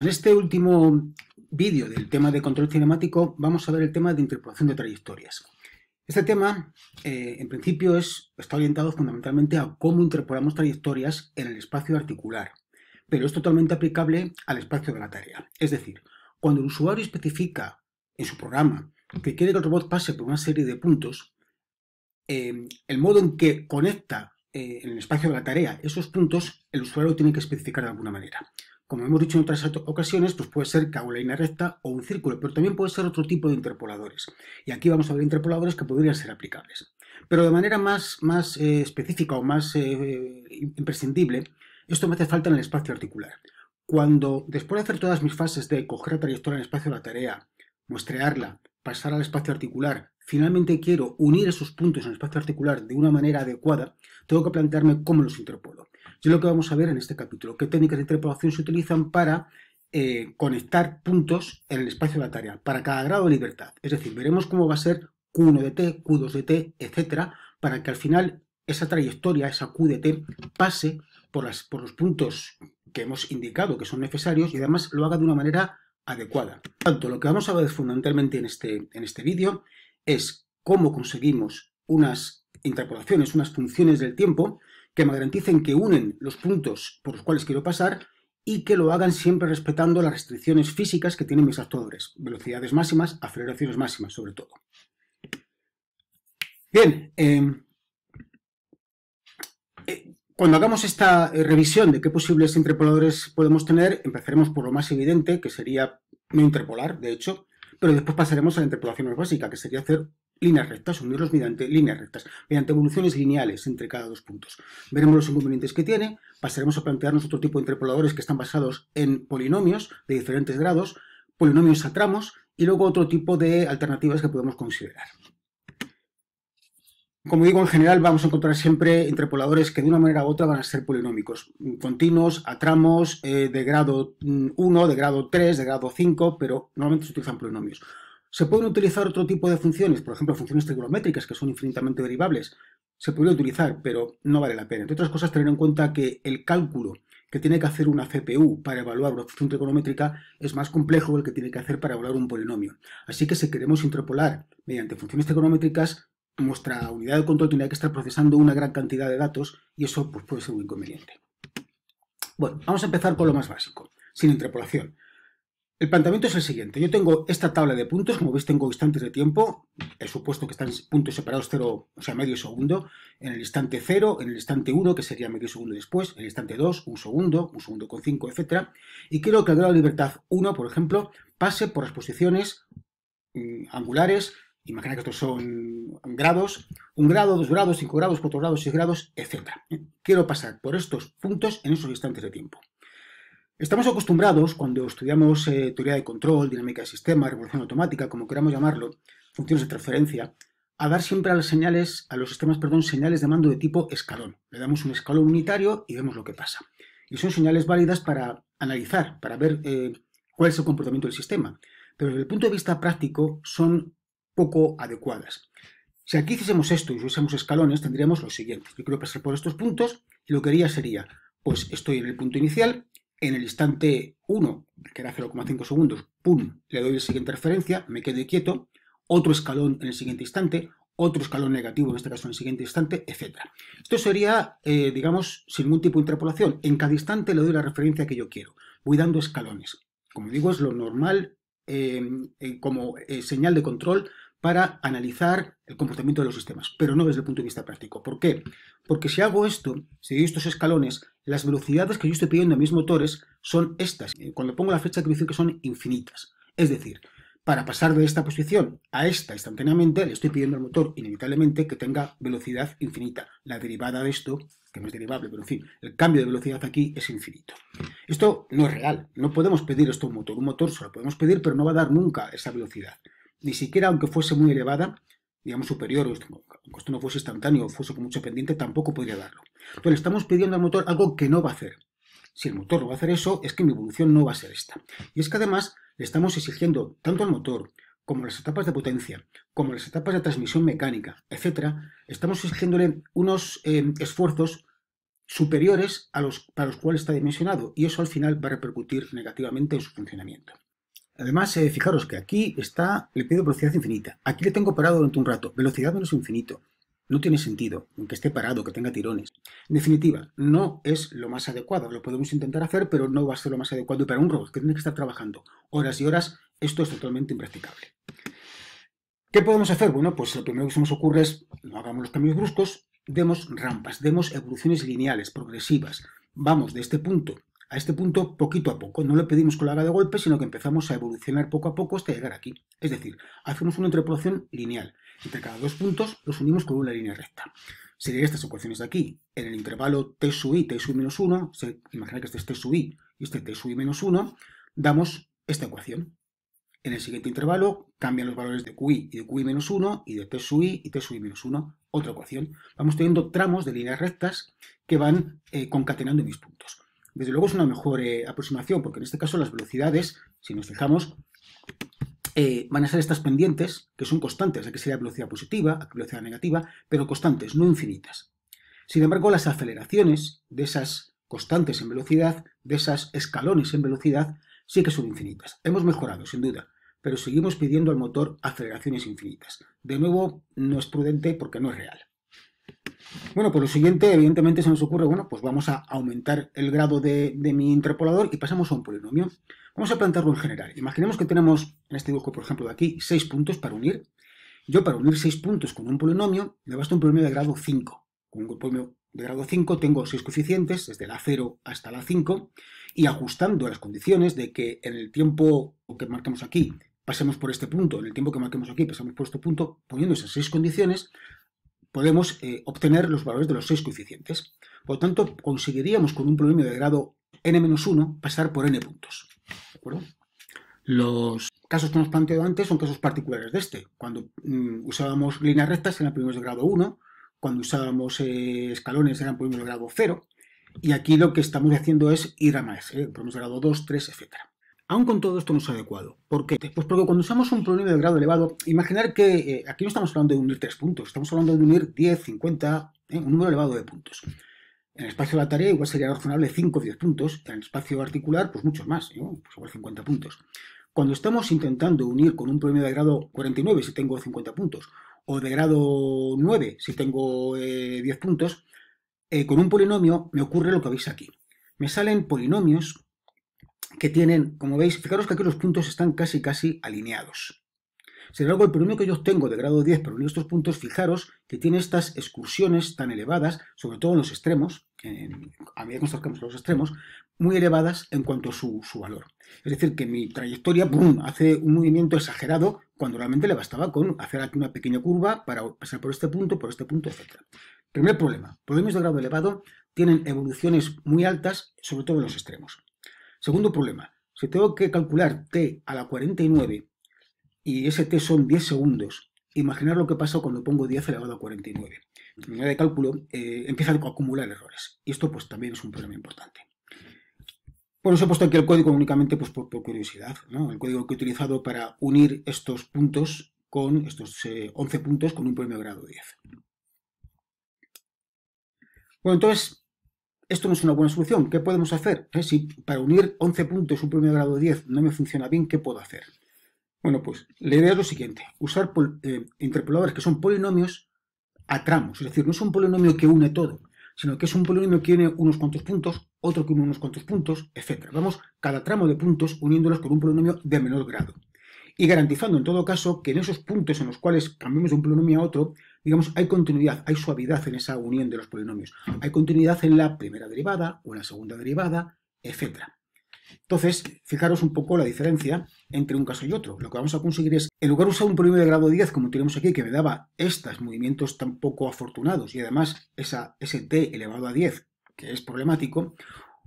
En este último vídeo del tema de control cinemático vamos a ver el tema de interpolación de trayectorias. Este tema, eh, en principio, está orientado fundamentalmente a cómo interpolamos trayectorias en el espacio articular, pero es totalmente aplicable al espacio de la tarea. Es decir, cuando el usuario especifica en su programa que quiere que el robot pase por una serie de puntos, eh, el modo en que conecta eh, en el espacio de la tarea esos puntos, el usuario tiene que especificar de alguna manera. Como hemos dicho en otras ocasiones, pues puede ser haga una línea recta o un círculo, pero también puede ser otro tipo de interpoladores. Y aquí vamos a ver interpoladores que podrían ser aplicables. Pero de manera más, eh, específica o más eh, imprescindible, esto me hace falta en el espacio articular. Cuando, después de hacer todas mis fases de coger la trayectoria en el espacio de la tarea, muestrearla, pasar al espacio articular, finalmente quiero unir esos puntos en el espacio articular de una manera adecuada, tengo que plantearme cómo los interpolo es lo que vamos a ver en este capítulo, qué técnicas de interpolación se utilizan para eh, conectar puntos en el espacio de la tarea, para cada grado de libertad. Es decir, veremos cómo va a ser Q1 de T, Q2 de T, etcétera, para que al final esa trayectoria, esa Q de T, pase por, por los puntos que hemos indicado que son necesarios y además lo haga de una manera adecuada. Tanto lo que vamos a ver fundamentalmente en este, en este vídeo es cómo conseguimos unas interpolaciones, unas funciones del tiempo que me garanticen que unen los puntos por los cuales quiero pasar y que lo hagan siempre respetando las restricciones físicas que tienen mis actuadores. velocidades máximas, aceleraciones máximas sobre todo. Bien, em, eh, cuando hagamos esta eh, revisión de qué posibles interpoladores podemos tener, empezaremos por lo más evidente, que sería no interpolar, de hecho, pero después pasaremos a la interpolación más básica, que sería hacer líneas rectas, unirlos mediante líneas rectas, mediante evoluciones lineales entre cada dos puntos. Veremos los inconvenientes que tiene, pasaremos a plantearnos otro tipo de interpoladores que están basados en polinomios de diferentes grados, polinomios a tramos y luego otro tipo de alternativas que podemos considerar. Como digo, en general vamos a encontrar siempre interpoladores que de una manera u otra van a ser polinómicos, continuos, a tramos, eh, de grado 1, mm, de grado 3, de grado 5, pero normalmente se utilizan polinomios. Se pueden utilizar otro tipo de funciones, por ejemplo, funciones trigonométricas que son infinitamente derivables. Se podría utilizar, pero no vale la pena. Entre otras cosas, tener en cuenta que el cálculo que tiene que hacer una CPU para evaluar una función trigonométrica es más complejo que el que tiene que hacer para evaluar un polinomio. Así que si queremos interpolar mediante funciones trigonométricas, nuestra unidad de control tendría que estar procesando una gran cantidad de datos y eso pues, puede ser un inconveniente. Bueno, vamos a empezar con lo más básico, sin interpolación. El planteamiento es el siguiente. Yo tengo esta tabla de puntos, como veis tengo instantes de tiempo, el supuesto que están puntos separados 0, o sea, medio segundo, en el instante 0, en el instante 1, que sería medio segundo después, en el instante 2, un segundo, un segundo con 5, etc. Y quiero que el grado de libertad 1, por ejemplo, pase por las posiciones mm, angulares, imagina que estos son grados, un grado, dos grados, cinco grados, cuatro grados, seis grados, etc. Quiero pasar por estos puntos en esos instantes de tiempo. Estamos acostumbrados, cuando estudiamos eh, teoría de control, dinámica de sistema, revolución automática, como queramos llamarlo, funciones de transferencia, a dar siempre a las señales, a los sistemas, perdón, señales de mando de tipo escalón. Le damos un escalón unitario y vemos lo que pasa. Y son señales válidas para analizar, para ver eh, cuál es el comportamiento del sistema. Pero desde el punto de vista práctico son poco adecuadas. Si aquí hiciésemos esto y usásemos escalones, tendríamos lo siguiente. Yo quiero pasar por estos puntos y lo que haría sería, pues estoy en el punto inicial, en el instante 1, que era 0,5 segundos, pum, le doy la siguiente referencia, me quedo quieto, otro escalón en el siguiente instante, otro escalón negativo, en este caso en el siguiente instante, etc. Esto sería, eh, digamos, sin ningún tipo de interpolación. En cada instante le doy la referencia que yo quiero. Voy dando escalones. Como digo, es lo normal eh, eh, como señal de control para analizar el comportamiento de los sistemas, pero no desde el punto de vista práctico. ¿Por qué? Porque si hago esto, si doy estos escalones, las velocidades que yo estoy pidiendo a mis motores son estas. Eh, cuando pongo la fecha, quiero decir que son infinitas. Es decir, para pasar de esta posición a esta instantáneamente, le estoy pidiendo al motor inevitablemente que tenga velocidad infinita. La derivada de esto, que no es derivable, pero en fin, el cambio de velocidad aquí es infinito. Esto no es real, no podemos pedir esto a un motor. Un motor solo lo podemos pedir, pero no va a dar nunca esa velocidad ni siquiera aunque fuese muy elevada, digamos superior, aunque esto no fuese instantáneo, fuese con mucho pendiente, tampoco podría darlo. Entonces le estamos pidiendo al motor algo que no va a hacer. Si el motor no va a hacer eso, es que mi evolución no va a ser esta. Y es que además le estamos exigiendo tanto al motor como las etapas de potencia, como las etapas de transmisión mecánica, etcétera, estamos exigiéndole unos em, esfuerzos superiores a los para los cuales está dimensionado y eso al final va a repercutir negativamente en su funcionamiento. Además, eh, fijaros que aquí está, le pido velocidad infinita. Aquí le tengo parado durante un rato. Velocidad menos infinito. No tiene sentido, que esté parado, que tenga tirones. En definitiva, no es lo más adecuado. Lo podemos intentar hacer, pero no va a ser lo más adecuado para un robot que tiene que estar trabajando horas y horas. Esto es totalmente impracticable. ¿Qué podemos hacer? Bueno, pues lo primero que se nos ocurre es, no hagamos los cambios bruscos, demos rampas, demos evoluciones lineales, progresivas. Vamos de este punto a este punto poquito a poco. No le pedimos con la haga de golpe, sino que empezamos a evolucionar poco a poco hasta llegar aquí. Es decir, hacemos una interpolación lineal. Entre cada dos puntos los unimos con una línea recta. Serían estas ecuaciones de aquí. En el intervalo T sub i, T sub i menos 1, imagina que este es T sub i y este T sub i menos 1, damos esta ecuación. En el siguiente intervalo cambian los valores de QI y de QI menos 1 y de T sub i y T sub i menos 1, otra ecuación. Vamos teniendo tramos de líneas rectas que van eh, concatenando mis puntos desde luego es una mejor eh, aproximación, porque en este caso las velocidades, si nos fijamos, eh, van a ser estas pendientes, que son constantes, aquí sería velocidad positiva, aquí velocidad negativa, pero constantes, no infinitas. Sin embargo, las aceleraciones de esas constantes en velocidad, de esas escalones en velocidad, sí que son infinitas. Hemos mejorado, sin duda, pero seguimos pidiendo al motor aceleraciones infinitas. De nuevo, no es prudente porque no es real. Bueno, por pues lo siguiente, evidentemente, se nos ocurre, bueno, pues vamos a aumentar el grado de, mi interpolador y pasamos a un polinomio. Vamos a plantearlo en general. Imaginemos que tenemos, en este dibujo, por ejemplo, de aquí, seis puntos para unir. Yo, para unir seis puntos con un polinomio, me basta un polinomio de grado 5. Con un polinomio de grado 5 tengo seis coeficientes, desde la 0 hasta la 5, y ajustando las condiciones de que en el tiempo que marcamos aquí pasemos por este punto, en el tiempo que marquemos aquí pasamos por este punto, poniendo esas seis condiciones, podemos eh, obtener los valores de los seis coeficientes. Por lo tanto, conseguiríamos con un polinomio de grado n-1 pasar por n puntos. Los casos que hemos planteado antes son casos particulares de este. Cuando mm, usábamos líneas rectas eran polinomios de grado 1, cuando usábamos eh, escalones eran polinomios de grado 0, y aquí lo que estamos haciendo es ir a más, eh, de grado 2, 3, etcétera. Aún con todo esto no es adecuado. ¿Por qué? Pues porque cuando usamos un problema de grado elevado, imaginar que eh, aquí no estamos hablando de unir tres puntos, estamos hablando de unir 10, 50, eh, un número elevado de puntos. En el espacio de la tarea igual sería razonable 5 o 10 puntos, en el espacio articular pues muchos más, pues igual 50 puntos. Cuando estamos intentando unir con un polinomio de grado 49 si tengo 50 puntos, o de grado 9 si tengo 10 eh, puntos, con un polinomio me ocurre lo que veis aquí. Me salen polinomios que tienen, como veis, fijaros que aquí los puntos están casi casi alineados. Sin embargo, el premio que yo tengo de grado 10 para unir estos puntos, fijaros que tiene estas excursiones tan elevadas, sobre todo en los extremos, a medida que nos acercamos a los extremos, muy elevadas en cuanto a su, valor. Es decir, que mi trayectoria hace un movimiento exagerado cuando realmente le bastaba con hacer aquí una pequeña curva para pasar por este punto, por este punto, etc. Primer problema, problemas de grado elevado tienen evoluciones muy altas, sobre todo en los extremos. Segundo problema, si tengo que calcular t a la 49 y ese t son 10 segundos, imaginar lo que pasa cuando pongo 10 elevado a 49. la unidad de cálculo eh, empieza a acumular errores y esto pues también es un problema importante. Por eso he puesto aquí el código únicamente pues, por, curiosidad, el código que he utilizado para unir estos puntos con estos 11 eh, puntos con un premio grado 10. Bueno, entonces esto no es una buena solución. ¿Qué podemos hacer? Eh, si para unir 11 puntos un de grado 10 no me funciona bien, ¿qué puedo hacer? Bueno, pues la idea es lo siguiente. Usar eh, interpoladores que son polinomios a tramos. Es decir, no es un polinomio que une todo, sino que es un polinomio que une unos cuantos puntos, otro que une unos cuantos puntos, etc. Vamos cada tramo de puntos uniéndolos con un polinomio de menor grado. Y garantizando en todo caso que en esos puntos en los cuales cambiamos de un polinomio a otro, digamos, hay continuidad, hay suavidad en esa unión de los polinomios. Hay continuidad en la primera derivada o en la segunda derivada, etc. Entonces, fijaros un poco la diferencia entre un caso y otro. Lo que vamos a conseguir es, en lugar de usar un polinomio de grado 10, como tenemos aquí, que me daba estos movimientos tan poco afortunados, y además esa, ese t elevado a 10, que es problemático,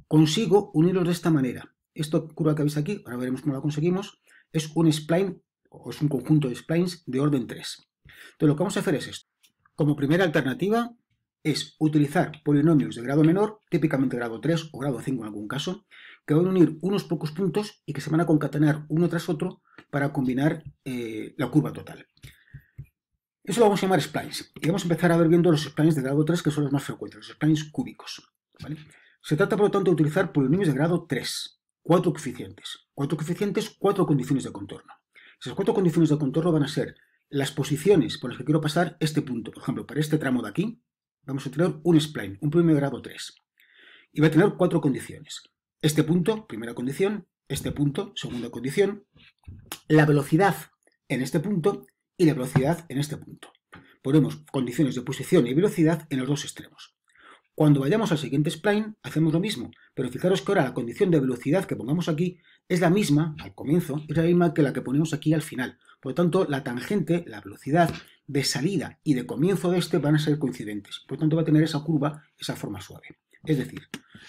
consigo unirlos de esta manera. Esta curva que veis aquí, ahora veremos cómo la conseguimos, es un spline, o es un conjunto de splines de orden 3. Entonces lo que vamos a hacer es esto. Como primera alternativa es utilizar polinomios de grado menor, típicamente grado 3 o grado 5 en algún caso, que van a unir unos pocos puntos y que se van a concatenar uno tras otro para combinar eh, la curva total. Eso lo vamos a llamar splines. Y vamos a empezar a ver viendo los splines de grado 3, que son los más frecuentes, los splines cúbicos. Se trata, por lo tanto, de utilizar polinomios de grado 3, cuatro coeficientes. Cuatro coeficientes, cuatro condiciones de contorno. Esas cuatro condiciones de contorno van a ser las posiciones por las que quiero pasar este punto. Por ejemplo, para este tramo de aquí, vamos a tener un spline, un primer grado 3. Y va a tener cuatro condiciones. Este punto, primera condición, este punto, segunda condición, la velocidad en este punto y la velocidad en este punto. Ponemos condiciones de posición y velocidad en los dos extremos. Cuando vayamos al siguiente spline, hacemos lo mismo, pero fijaros que ahora la condición de velocidad que pongamos aquí es la misma al comienzo, es la misma que la que ponemos aquí al final. Por lo tanto, la tangente, la velocidad de salida y de comienzo de este van a ser coincidentes. Por lo tanto, va a tener esa curva, esa forma suave. Es decir,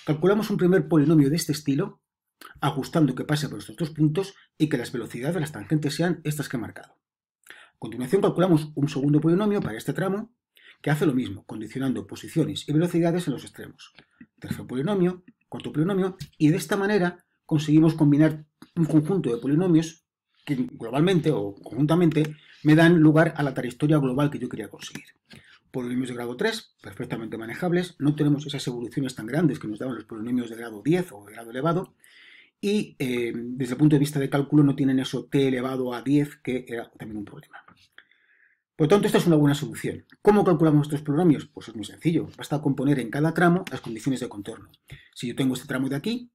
calculamos un primer polinomio de este estilo, ajustando que pase por estos dos puntos y que las velocidades de las tangentes sean estas que he marcado. A continuación, calculamos un segundo polinomio para este tramo, que hace lo mismo, condicionando posiciones y velocidades en los extremos. Tercer polinomio, cuarto polinomio, y de esta manera conseguimos combinar un conjunto de polinomios que globalmente o conjuntamente me dan lugar a la trayectoria global que yo quería conseguir. Polinomios de grado 3, perfectamente manejables, no tenemos esas evoluciones tan grandes que nos daban los polinomios de grado 10 o de grado elevado, y eh, desde el punto de vista de cálculo no tienen eso t elevado a 10 que era también un problema. Por tanto, esta es una buena solución. ¿Cómo calculamos estos pronomios? Pues es muy sencillo. Basta con poner en cada tramo las condiciones de contorno. Si yo tengo este tramo de aquí,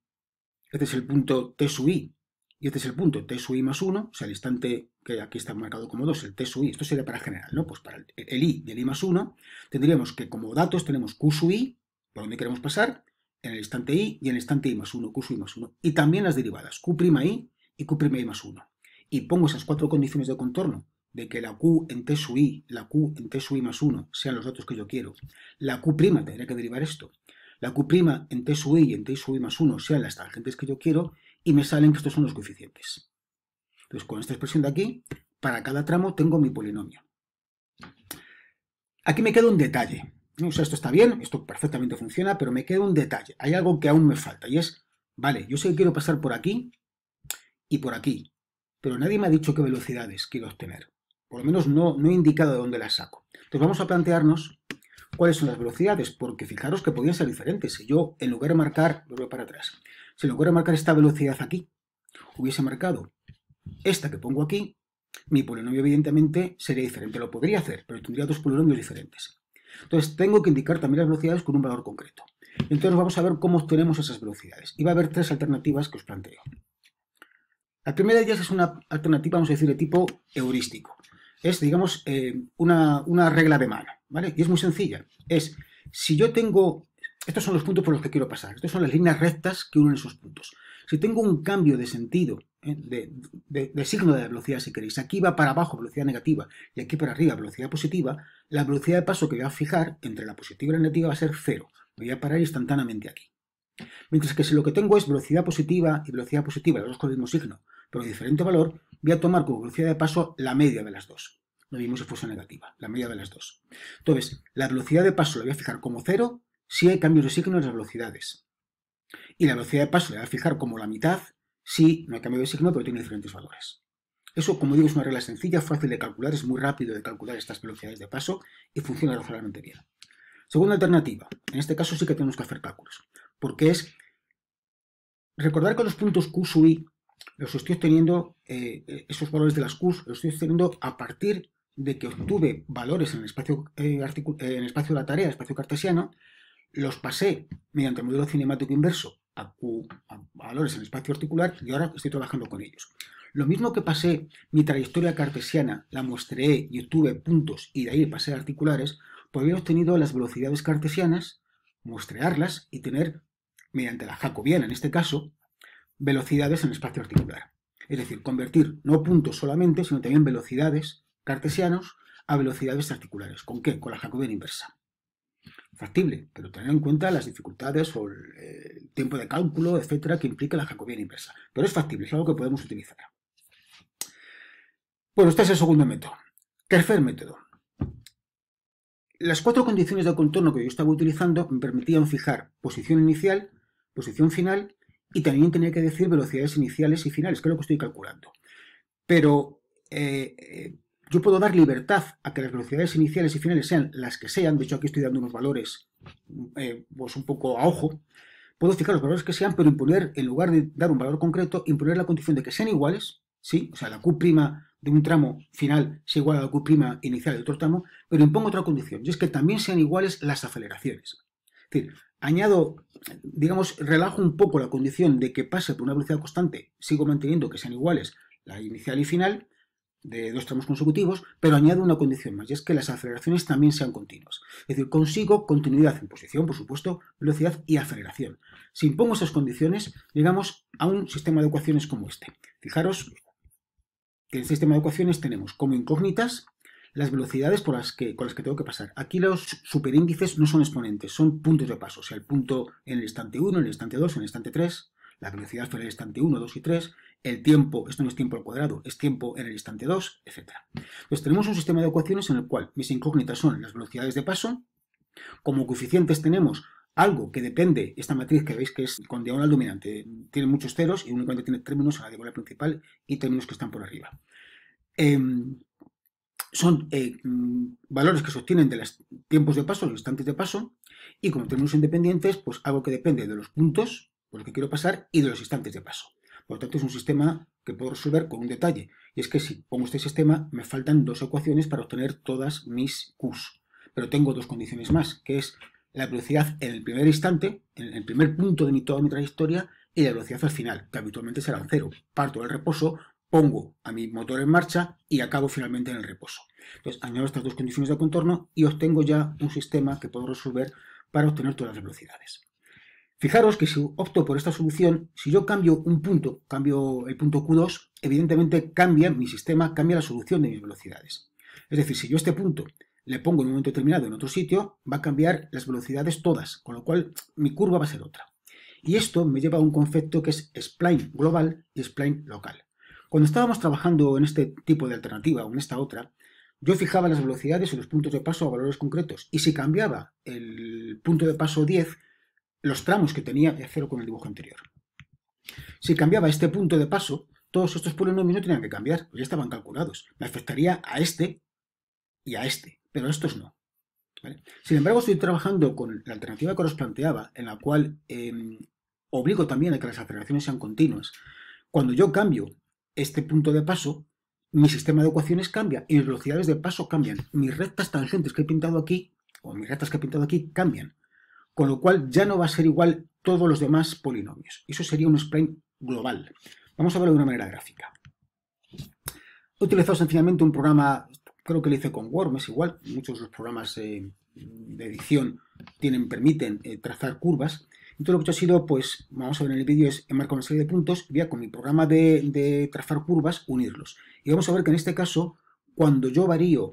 este es el punto T sub i, y este es el punto T sub i más 1, o sea, el instante que aquí está marcado como 2, el T sub i, esto sería para general, ¿no? Pues para el, i y el i más 1, tendríamos que como datos tenemos Q sub i, por donde queremos pasar, en el instante i y en el instante i más 1, Q sub i más 1, y también las derivadas, q'i i y q'i i más 1. Y pongo esas cuatro condiciones de contorno de que la Q en T sub i, la Q en T sub i más 1 sean los datos que yo quiero, la Q' tendría que derivar esto, la Q' en T sub i y en T sub i más 1 sean las tangentes que yo quiero, y me salen que estos son los coeficientes. Entonces, con esta expresión de aquí, para cada tramo tengo mi polinomio. Aquí me queda un detalle. O sea, esto está bien, esto perfectamente funciona, pero me queda un detalle. Hay algo que aún me falta y es, vale, yo sé que quiero pasar por aquí y por aquí, pero nadie me ha dicho qué velocidades quiero obtener por lo menos no, he indicado de dónde las saco. Entonces vamos a plantearnos cuáles son las velocidades, porque fijaros que podrían ser diferentes. Si yo, en lugar de marcar, vuelvo para atrás, si en lugar de marcar esta velocidad aquí, hubiese marcado esta que pongo aquí, mi polinomio evidentemente sería diferente. Lo podría hacer, pero tendría dos polinomios diferentes. Entonces tengo que indicar también las velocidades con un valor concreto. Entonces vamos a ver cómo obtenemos esas velocidades. Y va a haber tres alternativas que os planteo. La primera de ellas es una alternativa, vamos a decir, de tipo heurístico es, digamos, eh, una, regla de mano, ¿vale? Y es muy sencilla. Es, si yo tengo, estos son los puntos por los que quiero pasar, estas son las líneas rectas que unen esos puntos. Si tengo un cambio de sentido, ¿eh? de, signo de la velocidad, si queréis, aquí va para abajo velocidad negativa y aquí para arriba velocidad positiva, la velocidad de paso que voy a fijar entre la positiva y la negativa va a ser cero. Voy a parar instantáneamente aquí. Mientras que si lo que tengo es velocidad positiva y velocidad positiva, los dos con el mismo signo, pero diferente valor, voy a tomar como velocidad de paso la media de las dos. Lo vimos si fuese negativa, la media de las dos. Entonces, la velocidad de paso la voy a fijar como cero si hay cambios de signo en las velocidades. Y la velocidad de paso la voy a fijar como la mitad si no hay cambio de signo, pero tiene diferentes valores. Eso, como digo, es una regla sencilla, fácil de calcular, es muy rápido de calcular estas velocidades de paso y funciona razonablemente bien. Segunda alternativa, en este caso sí que tenemos que hacer cálculos, porque es recordar que los puntos Q sub I los estoy obteniendo, eh, esos valores de las Qs, los estoy obteniendo a partir de que obtuve valores en el espacio, eh, en espacio de la tarea, el espacio cartesiano, los pasé mediante el modelo cinemático inverso a, a valores en el espacio articular y ahora estoy trabajando con ellos. Lo mismo que pasé mi trayectoria cartesiana, la mostré y obtuve puntos y de ahí pasé a articulares, pues había obtenido las velocidades cartesianas, muestrearlas y tener, mediante la jacobiana en este caso, velocidades en el espacio articular. Es decir, convertir no puntos solamente, sino también velocidades cartesianos a velocidades articulares. ¿Con qué? Con la Jacobian inversa. Factible, pero tener en cuenta las dificultades o el tiempo de cálculo, etcétera, que implica la Jacobian inversa. Pero es factible, es algo que podemos utilizar. Bueno, este es el segundo método. Tercer método. Las cuatro condiciones de contorno que yo estaba utilizando me permitían fijar posición inicial, posición final y también tenía que decir velocidades iniciales y finales, que es lo que estoy calculando. Pero eh, eh, yo puedo dar libertad a que las velocidades iniciales y finales sean las que sean, de hecho aquí estoy dando unos valores mm, eh, pues un poco a ojo, puedo fijar los valores que sean, pero imponer, en lugar de dar un valor concreto, imponer la condición de que sean iguales, ¿sí? o sea, la Q' de un tramo final sea igual a la Q' inicial de otro tramo, pero impongo otra condición, y es que también sean iguales las aceleraciones. Es decir, añado, digamos, relajo un poco la condición de que pase por una velocidad constante, sigo manteniendo que sean iguales la inicial y final de dos tramos consecutivos, pero añado una condición más, y es que las aceleraciones también sean continuas. Es decir, consigo continuidad en posición, por supuesto, velocidad y aceleración. Si impongo esas condiciones, llegamos a un sistema de ecuaciones como este. Fijaros que en el sistema de ecuaciones tenemos como incógnitas las velocidades por las que, con las que tengo que pasar. Aquí los superíndices no son exponentes, son puntos de paso. O sea, el punto en el instante 1, en el instante 2, en el instante 3, la velocidad fue en el instante 1, 2 y 3, el tiempo, esto no es tiempo al cuadrado, es tiempo en el instante 2, etc. Entonces tenemos un sistema de ecuaciones en el cual mis incógnitas son las velocidades de paso, como coeficientes tenemos algo que depende, esta matriz que veis que es con diagonal dominante, tiene muchos ceros y únicamente tiene términos en la diagonal principal y términos que están por arriba. Em, son eh, mm, valores que se obtienen de los tiempos de paso, los instantes de paso, y como tenemos independientes, pues algo que depende de los puntos por los que quiero pasar y de los instantes de paso. Por lo tanto, es un sistema que puedo resolver con un detalle, y es que si pongo este sistema, me faltan dos ecuaciones para obtener todas mis Qs. Pero tengo dos condiciones más, que es la velocidad en el primer instante, en el primer punto de toda mi trayectoria, y la velocidad al final, que habitualmente será cero. Parto del reposo, pongo a mi motor en marcha y acabo finalmente en el reposo. Entonces añado estas dos condiciones de contorno y obtengo ya un sistema que puedo resolver para obtener todas las velocidades. Fijaros que si opto por esta solución, si yo cambio un punto, cambio el punto Q2, evidentemente cambia mi sistema, cambia la solución de mis velocidades. Es decir, si yo este punto le pongo en un momento determinado en otro sitio, va a cambiar las velocidades todas, con lo cual mi curva va a ser otra. Y esto me lleva a un concepto que es spline global y spline local. Cuando estábamos trabajando en este tipo de alternativa o en esta otra, yo fijaba las velocidades y los puntos de paso a valores concretos. Y si cambiaba el punto de paso 10, los tramos que tenía de cero con el dibujo anterior. Si cambiaba este punto de paso, todos estos polinomios no tenían que cambiar, pues ya estaban calculados. Me afectaría a este y a este, pero a estos no. Sin embargo, estoy trabajando con la alternativa que os planteaba, en la cual em, obligo también a que las aceleraciones sean continuas. Cuando yo cambio este punto de paso, mi sistema de ecuaciones cambia y mis velocidades de paso cambian. Mis rectas tangentes que he pintado aquí, o mis rectas que he pintado aquí, cambian. Con lo cual ya no va a ser igual todos los demás polinomios. Eso sería un spline global. Vamos a verlo de una manera gráfica. He utilizado sencillamente un programa, creo que lo hice con Word, es igual, muchos de los programas eh, de edición tienen, permiten eh, trazar curvas. Entonces, lo que he ha sido, pues, vamos a ver en el vídeo, es enmarcar una serie de puntos voy a con mi programa de, trazar curvas unirlos. Y vamos a ver que en este caso, cuando yo varío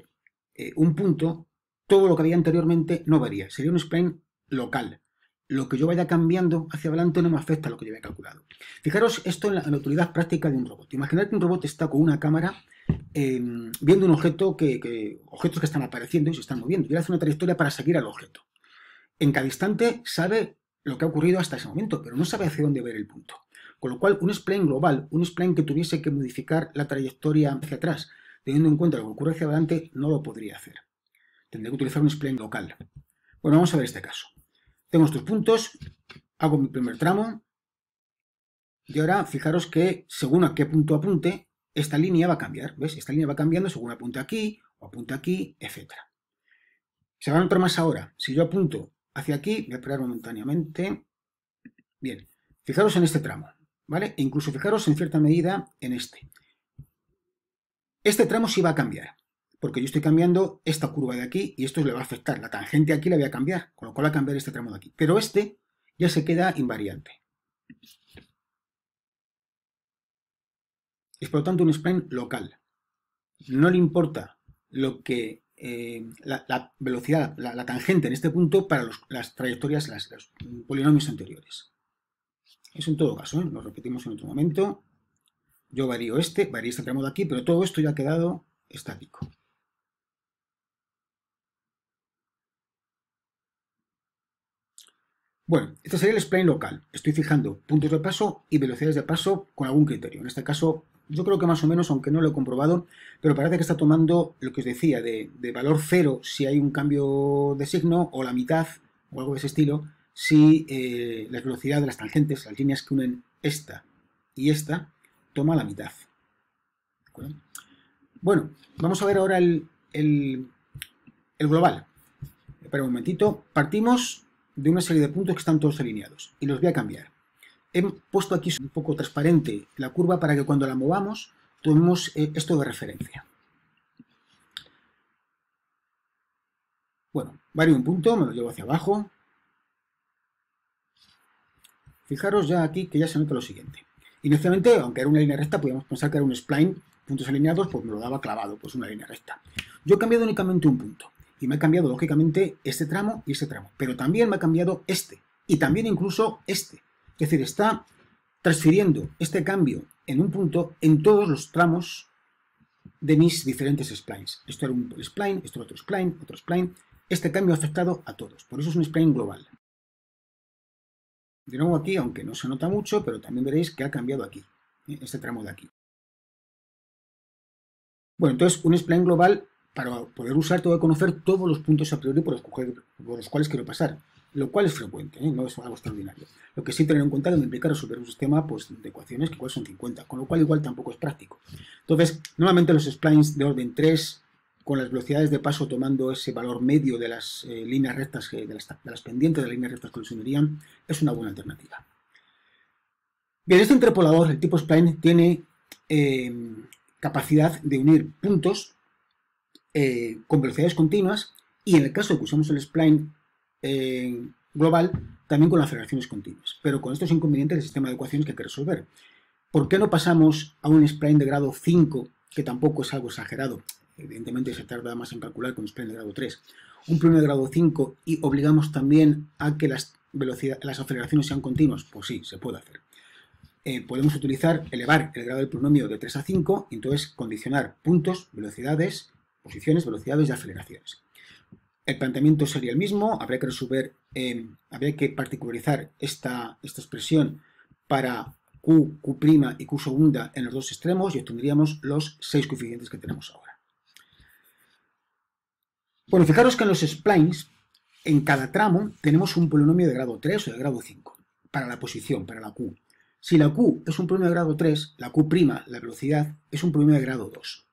eh, un punto, todo lo que había anteriormente no varía. Sería un spline local. Lo que yo vaya cambiando hacia adelante no me afecta a lo que yo había calculado. Fijaros esto en la, utilidad práctica de un robot. Imaginad que un robot está con una cámara em, viendo un objeto objetos que están apareciendo y se están moviendo. Y él hace una trayectoria para seguir al objeto. En cada instante sabe lo que ha ocurrido hasta ese momento, pero no sabe hacia dónde ver el punto. Con lo cual, un spline global, un spline que tuviese que modificar la trayectoria hacia atrás, teniendo en cuenta lo que ocurre hacia adelante, no lo podría hacer. Tendría que utilizar un spline local. Bueno, vamos a ver este caso. Tengo estos puntos, hago mi primer tramo, y ahora fijaros que según a qué punto apunte, esta línea va a cambiar. ¿Ves? Esta línea va cambiando según apunte aquí, o apunte aquí, etc. Se van a notar más ahora. Si yo apunto hacia aquí, voy a esperar momentáneamente. Bien, fijaros en este tramo, ¿vale? E incluso fijaros en cierta medida en este. Este tramo sí va a cambiar, porque yo estoy cambiando esta curva de aquí y esto le va a afectar. La tangente aquí la voy a cambiar, con lo cual va a cambiar este tramo de aquí. Pero este ya se queda invariante. Es por lo tanto un spline local. No le importa lo que eh, la, velocidad, la, tangente en este punto para las trayectorias, las, los polinomios anteriores. Eso en todo caso, ¿eh? lo repetimos en otro momento. Yo varío este, varío este tramo de aquí, pero todo esto ya ha quedado estático. Bueno, este sería el spline local. Estoy fijando puntos de paso y velocidades de paso con algún criterio. En este caso, yo creo que más o menos, aunque no lo he comprobado, pero parece que está tomando lo que os decía, de, valor cero si hay un cambio de signo, o la mitad, o algo de ese estilo, si eh, la velocidad de las tangentes, las líneas que unen esta y esta, toma la mitad. Bueno, vamos a ver ahora el, el global. Espera un momentito. Partimos de una serie de puntos que están todos alineados y los voy a cambiar he puesto aquí un poco transparente la curva para que cuando la movamos tomemos eh, esto de referencia. Bueno, vario un punto, me lo llevo hacia abajo. Fijaros ya aquí que ya se nota lo siguiente. Inicialmente, aunque era una línea recta, podíamos pensar que era un spline, puntos alineados, pues me lo daba clavado, pues una línea recta. Yo he cambiado únicamente un punto y me ha cambiado lógicamente este tramo y este tramo, pero también me ha cambiado este y también incluso este. Es decir, está transfiriendo este cambio en un punto en todos los tramos de mis diferentes splines. Esto era un spline, esto era otro spline, otro spline. Este cambio ha afectado a todos, por eso es un spline global. De nuevo aquí, aunque no se nota mucho, pero también veréis que ha cambiado aquí, eh, este tramo de aquí. Bueno, entonces un spline global, para poder usar, tengo que conocer todos los puntos a priori por los, por los cuales quiero pasar lo cual es frecuente, ¿eh? no es algo extraordinario. Lo que sí tener en cuenta es implicar resolver un sistema pues, de ecuaciones que igual son 50, con lo cual igual tampoco es práctico. Entonces, normalmente los splines de orden 3, con las velocidades de paso tomando ese valor medio de las eh, líneas rectas, de las, pendientes de las líneas rectas que los unirían, es una buena alternativa. Bien, este interpolador, el tipo spline, tiene eh, capacidad de unir puntos con velocidades continuas y en el caso que usamos el spline eh, global, también con las aceleraciones continuas. Pero con estos inconvenientes del sistema de ecuaciones que hay que resolver. ¿Por qué no pasamos a un spline de grado 5, que tampoco es algo exagerado? Evidentemente se tarda más en calcular con un spline de grado 3. Un problema de grado 5 y obligamos también a que las, aceleraciones sean continuas. Pues sí, se puede hacer. Eh, podemos utilizar, elevar el grado del pronomio de 3 a 5 y entonces condicionar puntos, velocidades, posiciones, velocidades y aceleraciones. El planteamiento sería el mismo, habría que resolver, em, habría que particularizar esta, esta expresión para Q, Q' y Q segunda en los dos extremos y obtendríamos los seis coeficientes que tenemos ahora. Bueno, fijaros que en los splines, en cada tramo, tenemos un polinomio de grado 3 o de grado 5 para la posición, para la Q. Si la Q es un polinomio de grado 3, la Q', la velocidad, es un polinomio de grado 2.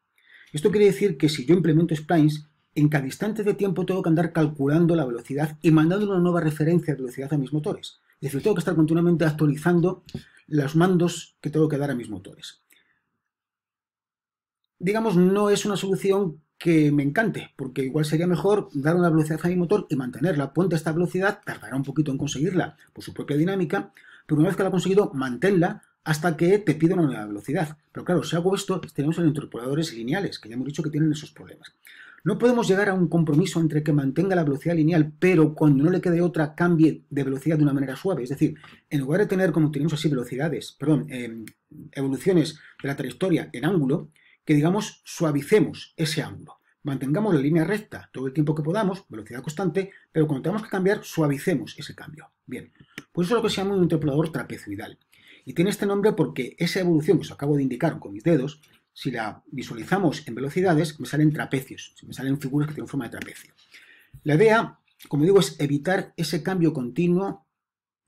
Esto quiere decir que si yo implemento splines, en cada instante de tiempo tengo que andar calculando la velocidad y mandando una nueva referencia de velocidad a mis motores. Es decir, tengo que estar continuamente actualizando los mandos que tengo que dar a mis motores. Digamos, no es una solución que me encante, porque igual sería mejor dar una velocidad a mi motor y mantenerla. Ponte esta velocidad, tardará un poquito en conseguirla por su propia dinámica, pero una vez que la ha conseguido, manténla hasta que te pida una nueva velocidad. Pero claro, si hago esto, tenemos los interpoladores lineales, que ya hemos dicho que tienen esos problemas. No podemos llegar a un compromiso entre que mantenga la velocidad lineal, pero cuando no le quede otra, cambie de velocidad de una manera suave. Es decir, en lugar de tener, como tenemos así, velocidades, perdón, em, evoluciones de la trayectoria en ángulo, que digamos suavicemos ese ángulo. Mantengamos la línea recta todo el tiempo que podamos, velocidad constante, pero cuando tengamos que cambiar, suavicemos ese cambio. Bien, pues eso es lo que se llama un interpolador trapezoidal. Y tiene este nombre porque esa evolución que os acabo de indicar con mis dedos si la visualizamos en velocidades, me salen trapecios, me salen figuras que tienen forma de trapecio. La idea, como digo, es evitar ese cambio continuo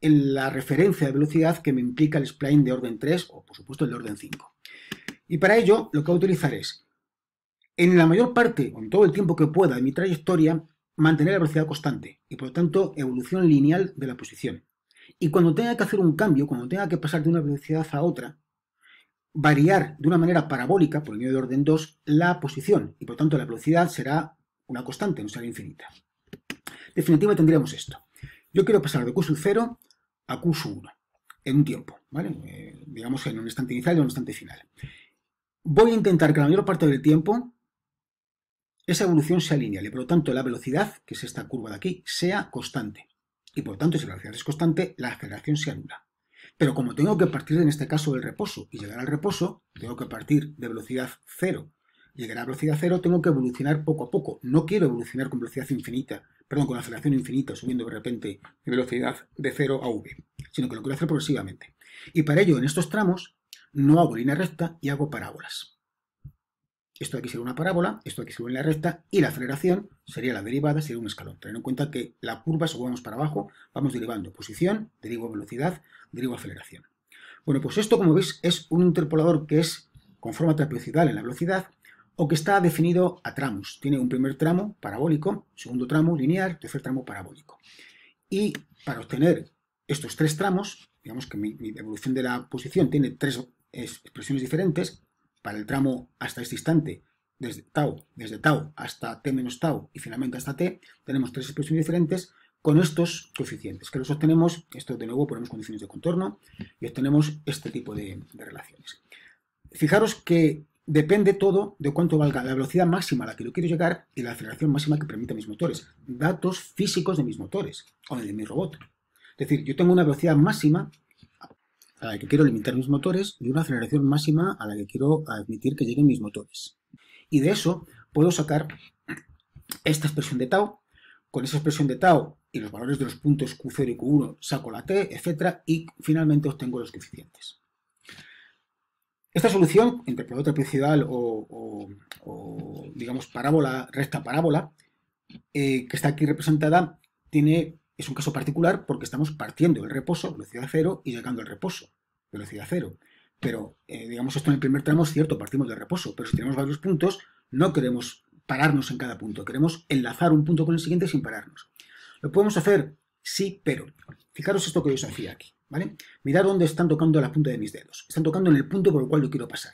en la referencia de velocidad que me implica el spline de orden 3 o, por supuesto, el de orden 5. Y para ello, lo que voy a utilizar es, en la mayor parte, o en todo el tiempo que pueda de mi trayectoria, mantener la velocidad constante y, por lo tanto, evolución lineal de la posición. Y cuando tenga que hacer un cambio, cuando tenga que pasar de una velocidad a otra, variar de una manera parabólica, por el medio de orden 2, la posición y por tanto la velocidad será una constante, no será infinita. En definitiva tendríamos esto. Yo quiero pasar de Q 0 a Q 1 en un tiempo, ¿vale? Eh, digamos en un instante inicial y en un instante final. Voy a intentar que la mayor parte del tiempo esa evolución sea lineal y por lo tanto la velocidad, que es esta curva de aquí, sea constante. Y por lo tanto si la velocidad es constante, la aceleración se anula. Pero como tengo que partir en este caso del reposo y llegar al reposo, tengo que partir de velocidad cero. Llegar a velocidad cero tengo que evolucionar poco a poco. No quiero evolucionar con velocidad infinita, perdón, con aceleración infinita, subiendo de repente de velocidad de cero a v, sino que lo quiero hacer progresivamente. Y para ello, en estos tramos, no hago línea recta y hago parábolas. Esto aquí sería una parábola, esto aquí sería una recta y la aceleración sería la derivada, sería un escalón. Teniendo en cuenta que la curva, si vamos para abajo, vamos derivando posición, derivo velocidad, derivo aceleración. Bueno, pues esto, como veis, es un interpolador que es con forma trapezoidal en la velocidad o que está definido a tramos. Tiene un primer tramo parabólico, segundo tramo lineal, tercer tramo parabólico. Y para obtener estos tres tramos, digamos que mi evolución de la posición tiene tres eh, expresiones diferentes, para el tramo hasta este instante, desde tau, desde tau hasta t menos tau y finalmente hasta t, tenemos tres expresiones diferentes con estos coeficientes, que los obtenemos, esto de nuevo ponemos condiciones de contorno y obtenemos este tipo de, relaciones. Fijaros que depende todo de cuánto valga la velocidad máxima a la que yo quiero llegar y la aceleración máxima que permiten mis motores, datos físicos de mis motores o de mi robot. Es decir, yo tengo una velocidad máxima a la que quiero limitar mis motores y una aceleración máxima a la que quiero admitir que lleguen mis motores. Y de eso puedo sacar esta expresión de tau. Con esa expresión de tau y los valores de los puntos Q0 y Q1 saco la T, etcétera, Y finalmente obtengo los coeficientes. Esta solución, entre parábola principal o, digamos parábola, recta parábola, eh, que está aquí representada, tiene es un caso particular porque estamos partiendo el reposo, velocidad cero, y llegando al reposo, velocidad cero. Pero, eh, digamos, esto en el primer tramo es cierto, partimos del reposo, pero si tenemos varios puntos, no queremos pararnos en cada punto, queremos enlazar un punto con el siguiente sin pararnos. Lo podemos hacer, sí, pero. Fijaros esto que yo os hacía aquí, ¿vale? Mirad dónde están tocando la punta de mis dedos. Están tocando en el punto por el cual yo quiero pasar.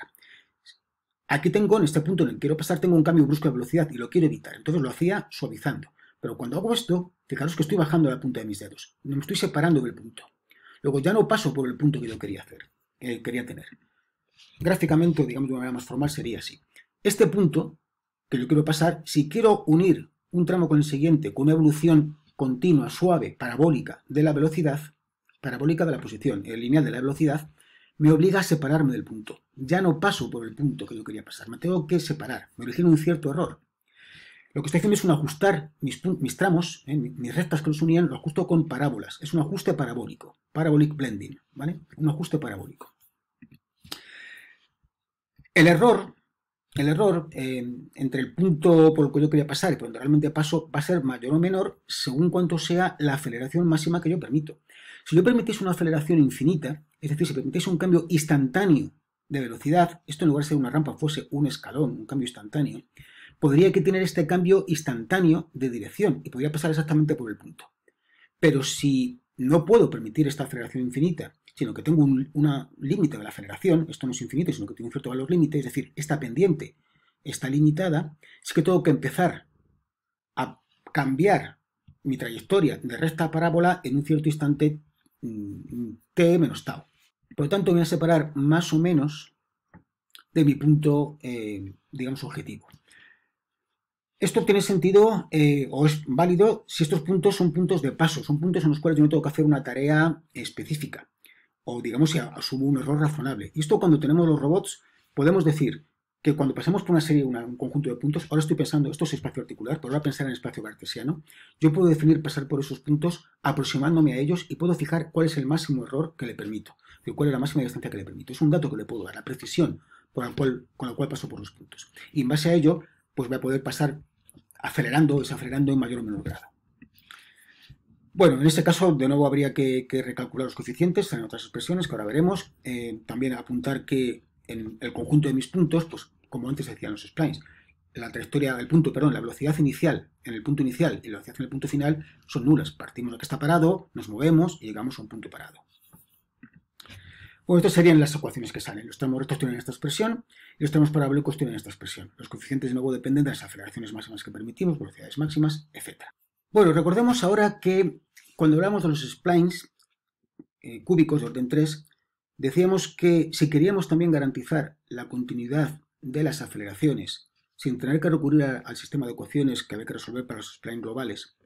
Aquí tengo, en este punto en el que quiero pasar, tengo un cambio brusco de velocidad y lo quiero evitar. Entonces lo hacía suavizando. Pero cuando hago esto, fijaros que estoy bajando la punta de mis dedos. Me estoy separando del punto. Luego ya no paso por el punto que yo quería hacer, que quería tener. Gráficamente, digamos de una manera más formal, sería así. Este punto que yo quiero pasar, si quiero unir un tramo con el siguiente, con una evolución continua, suave, parabólica de la velocidad, parabólica de la posición, el eh, lineal de la velocidad, me obliga a separarme del punto. Ya no paso por el punto que yo quería pasar, me tengo que separar, me origina un cierto error. Lo que estoy haciendo es un ajustar mis, tramos, ¿eh? mis rectas que los unían, lo ajusto con parábolas. Es un ajuste parabólico, parabolic blending, ¿vale? Un ajuste parabólico. El error, el error eh, entre el punto por el que yo quería pasar y por donde realmente paso va a ser mayor o menor según cuánto sea la aceleración máxima que yo permito. Si yo permitís una aceleración infinita, es decir, si permitiese un cambio instantáneo de velocidad, esto en lugar de ser una rampa fuese un escalón, un cambio instantáneo, podría que tener este cambio instantáneo de dirección y podría pasar exactamente por el punto. Pero si no puedo permitir esta aceleración infinita, sino que tengo un límite de la aceleración, esto no es infinito, sino que tiene un cierto valor límite, es decir, esta pendiente está limitada, es que tengo que empezar a cambiar mi trayectoria de recta a parábola en un cierto instante mm, t menos tau. Por lo tanto, voy a separar más o menos de mi punto, eh, digamos, objetivo. Esto tiene sentido eh, o es válido si estos puntos son puntos de paso, son puntos en los cuales yo no tengo que hacer una tarea específica o digamos si asumo un error razonable. Y esto cuando tenemos los robots podemos decir que cuando pasamos por una serie, un conjunto de puntos, ahora estoy pensando, esto es espacio articular, pero pues ahora pensar en espacio cartesiano, yo puedo definir pasar por esos puntos aproximándome a ellos y puedo fijar cuál es el máximo error que le permito, cuál es la máxima distancia que le permito. Es un dato que le puedo dar, la precisión con la cual paso por los puntos. Y en base a ello, pues voy a poder pasar acelerando o desacelerando en mayor o menor grado. Bueno, en este caso de nuevo habría que, recalcular los coeficientes en otras expresiones que ahora veremos. Eh, también apuntar que en el conjunto de mis puntos, pues como antes decían los splines, la trayectoria, del punto, perdón, la velocidad inicial en el punto inicial y la velocidad en el punto final son nulas. Partimos de que está parado, nos movemos y llegamos a un punto parado estas serían las ecuaciones que salen. Los tramos rectos tienen esta expresión y los tramos parabólicos tienen esta expresión. Los coeficientes de nuevo dependen de las aceleraciones máximas que permitimos, velocidades máximas, etc. Bueno, recordemos ahora que cuando hablamos de los splines eh, cúbicos de orden 3, decíamos que si queríamos también garantizar la continuidad de las aceleraciones sin tener que recurrir al sistema de ecuaciones que había que resolver para los splines globales,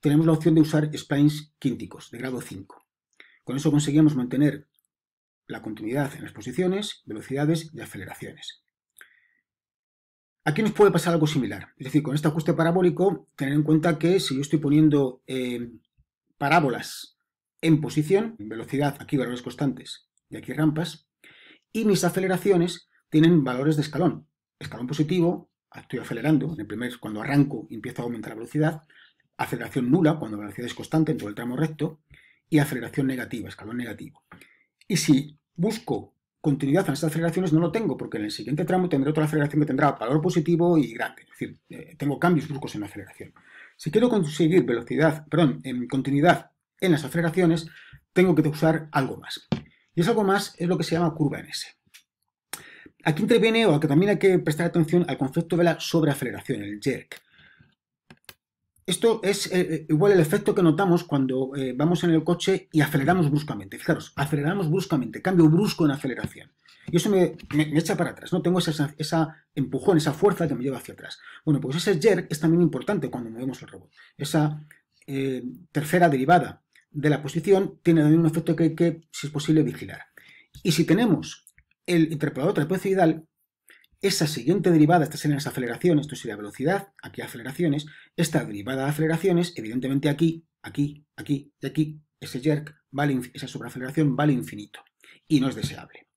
tenemos la opción de usar splines quínticos de grado 5. Con eso conseguíamos mantener la continuidad en las posiciones, velocidades y aceleraciones. Aquí nos puede pasar algo similar. Es decir, con este ajuste parabólico, tener en cuenta que si yo estoy poniendo eh, parábolas en posición, en velocidad, aquí valores constantes y aquí rampas, y mis aceleraciones tienen valores de escalón. Escalón positivo, estoy acelerando, en el primer, cuando arranco empiezo a aumentar la velocidad, aceleración nula, cuando la velocidad es constante en todo el tramo recto, y aceleración negativa, escalón negativo. Y si busco continuidad en estas aceleraciones, no lo tengo, porque en el siguiente tramo tendré otra aceleración que tendrá valor positivo y grande. Es decir, eh, tengo cambios bruscos en la aceleración. Si quiero conseguir velocidad, perdón, en continuidad en las aceleraciones, tengo que usar algo más. Y es algo más es lo que se llama curva en S. Aquí interviene, o que también hay que prestar atención al concepto de la sobreaceleración, el jerk. Esto es eh, eh, igual el efecto que notamos cuando eh, vamos en el coche y aceleramos bruscamente. Fijaros, aceleramos bruscamente, cambio brusco en aceleración. Y eso me, echa para atrás, ¿no? Tengo esa, empujón, esa fuerza que me lleva hacia atrás. Bueno, pues ese jerk es también importante cuando movemos el robot. Esa tercera derivada de la posición tiene también un efecto que hay que, si es posible, vigilar. Y si tenemos el interpolador trapezoidal, esa siguiente derivada, estas serían las aceleraciones, esto sería velocidad, aquí aceleraciones, esta derivada de aceleraciones, evidentemente aquí, aquí, aquí y aquí, ese jerk, vale, esa sobreaceleración vale infinito y no es deseable.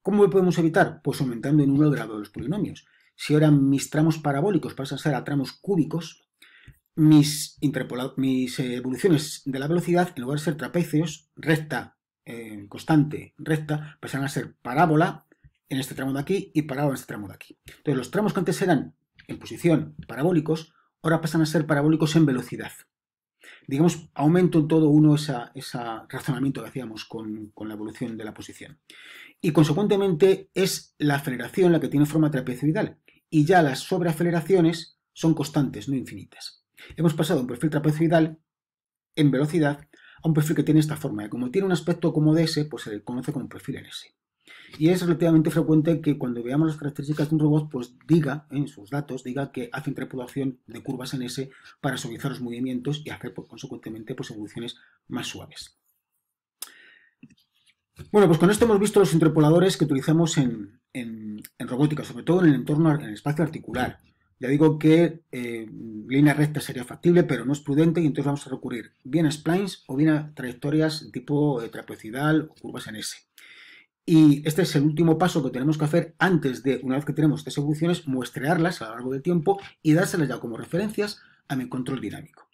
¿Cómo lo podemos evitar? Pues aumentando en un el grado de los polinomios. Si ahora mis tramos parabólicos pasan a ser a tramos cúbicos, mis, mis evoluciones de la velocidad, en lugar de ser trapecios, recta, eh, constante, recta, pasan a ser parábola, en este tramo de aquí y parado en este tramo de aquí. Entonces, los tramos que antes eran en posición parabólicos, ahora pasan a ser parabólicos en velocidad. Digamos, aumento en todo uno ese esa razonamiento que hacíamos con, la evolución de la posición. Y consecuentemente es la aceleración la que tiene forma trapezoidal. Y ya las sobreaceleraciones son constantes, no infinitas. Hemos pasado de un perfil trapezoidal en velocidad a un perfil que tiene esta forma. Y como tiene un aspecto como de ese, pues se le conoce como perfil en S. Y es relativamente frecuente que cuando veamos las características de un robot, pues diga en sus datos, diga que hace interpolación de curvas en S para suavizar los movimientos y hacer, pues, consecuentemente, pues, evoluciones más suaves. Bueno, pues con esto hemos visto los interpoladores que utilizamos en, robótica, sobre todo en el entorno, en el espacio articular. Ya digo que eh, línea recta sería factible, pero no es prudente y entonces vamos a recurrir bien a splines o bien a trayectorias tipo eh, trapecidal o curvas en S. Y este es el último paso que tenemos que hacer antes de, una vez que tenemos estas evoluciones, muestrearlas a lo largo del tiempo y dárselas ya como referencias a mi control dinámico.